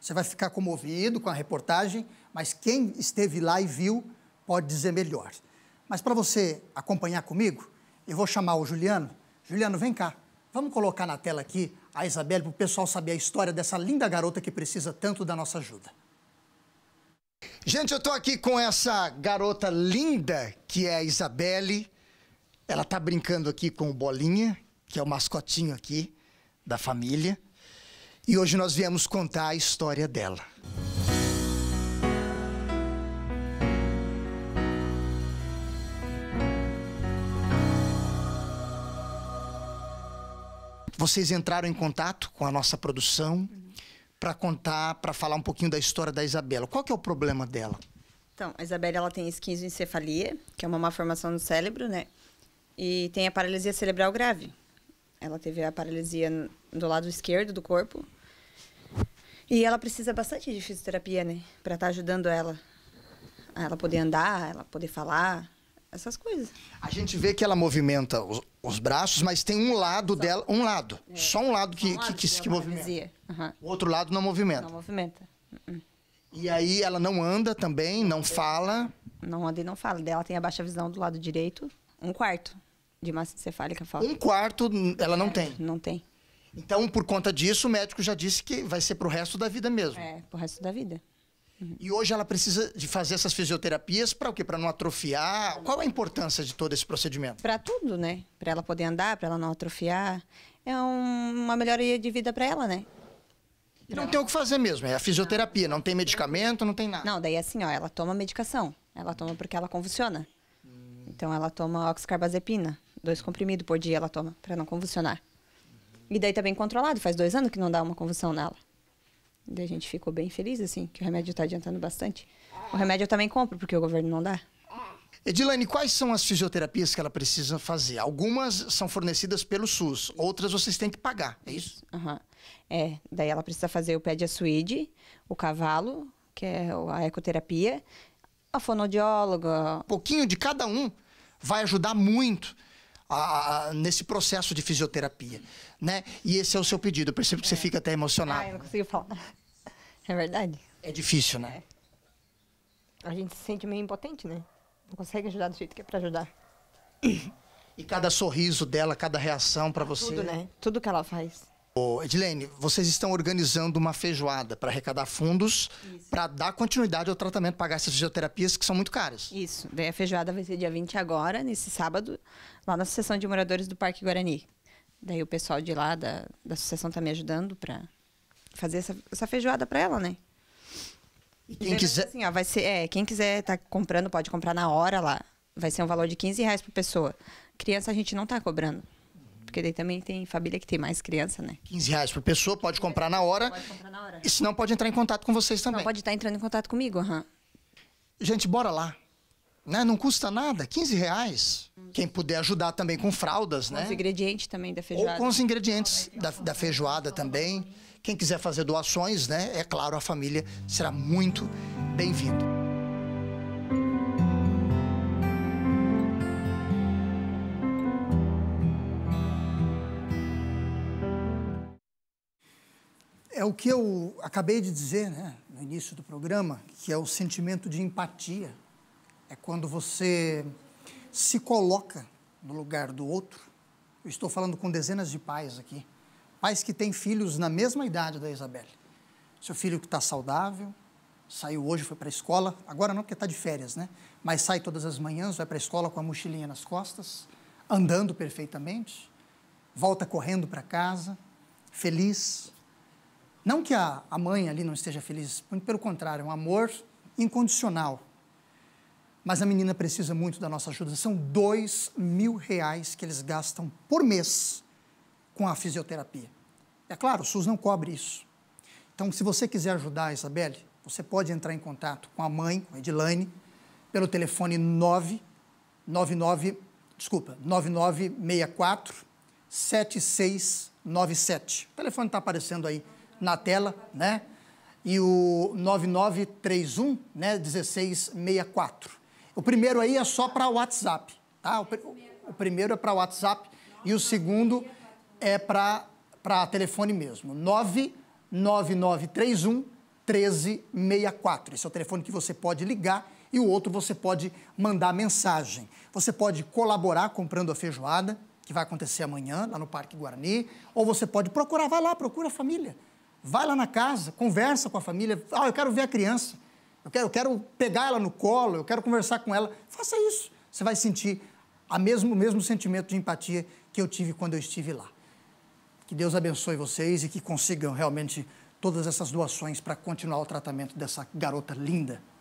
Você vai ficar comovido com a reportagem, mas quem esteve lá e viu pode dizer melhor. Mas para você acompanhar comigo, eu vou chamar o Juliano. Juliano, vem cá. Vamos colocar na tela aqui a Isabelle para o pessoal saber a história dessa linda garota que precisa tanto da nossa ajuda. Gente, eu estou aqui com essa garota linda que é a Isabelle. Ela está brincando aqui com o Bolinha, que é o mascotinho aqui da família. E hoje nós viemos contar a história dela. Vocês entraram em contato com a nossa produção para contar, para falar um pouquinho da história da Isabela. Qual que é o problema dela? Então, a Isabela ela tem esquizoencefalia, que é uma malformação do cérebro, né? E tem a paralisia cerebral grave. Ela teve a paralisia do lado esquerdo do corpo e ela precisa bastante de fisioterapia, né? Pra estar tá ajudando ela. ela poder andar, ela poder falar, essas coisas. A gente vê que ela movimenta os, os braços, mas tem um lado só. dela, um lado, é. só um lado que, um lado que, que, que movimenta. Uhum. O outro lado não movimenta. Não movimenta. Hum, hum. E aí ela não anda também, não fala. Não anda e não fala. Ela tem a baixa visão do lado direito, um quarto de massa encefálica falta. Um quarto ela não é, tem. Não tem. Então, por conta disso, o médico já disse que vai ser pro resto da vida mesmo. É, pro resto da vida. Uhum. E hoje ela precisa de fazer essas fisioterapias para o quê? Para não atrofiar? Qual a importância de todo esse procedimento? Para tudo, né? Para ela poder andar, para ela não atrofiar. É um, uma melhoria de vida para ela, né? E não, tem o que fazer mesmo, é a fisioterapia, não tem medicamento, não tem nada. Não, daí é assim, ó, ela toma medicação. Ela toma porque ela convulsiona. Hum. Então ela toma oxcarbazepina, dois comprimidos por dia ela toma, para não convulsionar. E daí tá bem controlado, faz dois anos que não dá uma convulsão nela. E daí a gente ficou bem feliz, assim, que o remédio tá adiantando bastante. O remédio eu também compro, porque o governo não dá. Edilane, quais são as fisioterapias que ela precisa fazer? Algumas são fornecidas pelo SUS, outras vocês têm que pagar, é isso? Uhum. É, daí ela precisa fazer o pé de açuide, o cavalo, que é a ecoterapia, a fonodióloga. Um pouquinho de cada um vai ajudar muito a, a, nesse processo de fisioterapia, né? E esse é o seu pedido. Eu percebo que é. você fica até emocionado. Ah, eu não consigo falar. É verdade. É difícil, né? É. A gente se sente meio impotente, né? Não consegue ajudar do jeito que é para ajudar. E cada sorriso dela, cada reação para você. Tudo, né? Tudo que ela faz. Edilene, vocês estão organizando uma feijoada para arrecadar fundos para dar continuidade ao tratamento, pagar essas fisioterapias que são muito caras. Isso. Daí a feijoada vai ser dia 20 agora, nesse sábado, lá na Associação de Moradores do Parque Guarani. Daí o pessoal de lá da, da associação está me ajudando para fazer essa, essa feijoada para ela, né? E quem quiser. Assim, ó, vai ser, é, quem quiser tá comprando, pode comprar na hora lá. Vai ser um valor de 15 reais por pessoa. Criança a gente não está cobrando porque daí também tem família que tem mais criança, né? 15 reais por pessoa, pode comprar na hora. Pode comprar na hora. E se não, pode entrar em contato com vocês também. Não, pode estar entrando em contato comigo, aham. Gente, bora lá. Né? Não custa nada, 15 reais. Quem puder ajudar também com fraldas, com né? Com os ingredientes também da feijoada. Ou com os ingredientes da, da feijoada também. Quem quiser fazer doações, né? É claro, a família será muito bem-vindo. o que eu acabei de dizer né, no início do programa, que é o sentimento de empatia. É quando você se coloca no lugar do outro. Eu estou falando com dezenas de pais aqui. Pais que têm filhos na mesma idade da Isabelle. Seu filho que está saudável, saiu hoje, foi para a escola. Agora não, porque está de férias, né? Mas sai todas as manhãs, vai para a escola com a mochilinha nas costas, andando perfeitamente, volta correndo para casa, feliz, não que a, a mãe ali não esteja feliz, muito pelo contrário, é um amor incondicional. Mas a menina precisa muito da nossa ajuda. São dois mil reais que eles gastam por mês com a fisioterapia. É claro, o SUS não cobre isso. Então, se você quiser ajudar a Isabelle, você pode entrar em contato com a mãe, com a Edilane, pelo telefone 999, desculpa, 9964 7697. O telefone está aparecendo aí na tela, né? E o 9931, né, 1664. O primeiro aí é só para WhatsApp, tá? O, o primeiro é para WhatsApp e o segundo é para para telefone mesmo. 99931 1364. Esse é o telefone que você pode ligar e o outro você pode mandar mensagem. Você pode colaborar comprando a feijoada, que vai acontecer amanhã lá no Parque Guarani, ou você pode procurar, vai lá, procura a família. Vai lá na casa, conversa com a família. Ah, eu quero ver a criança. Eu quero, eu quero pegar ela no colo, eu quero conversar com ela. Faça isso. Você vai sentir a mesmo, o mesmo sentimento de empatia que eu tive quando eu estive lá. Que Deus abençoe vocês e que consigam realmente todas essas doações para continuar o tratamento dessa garota linda.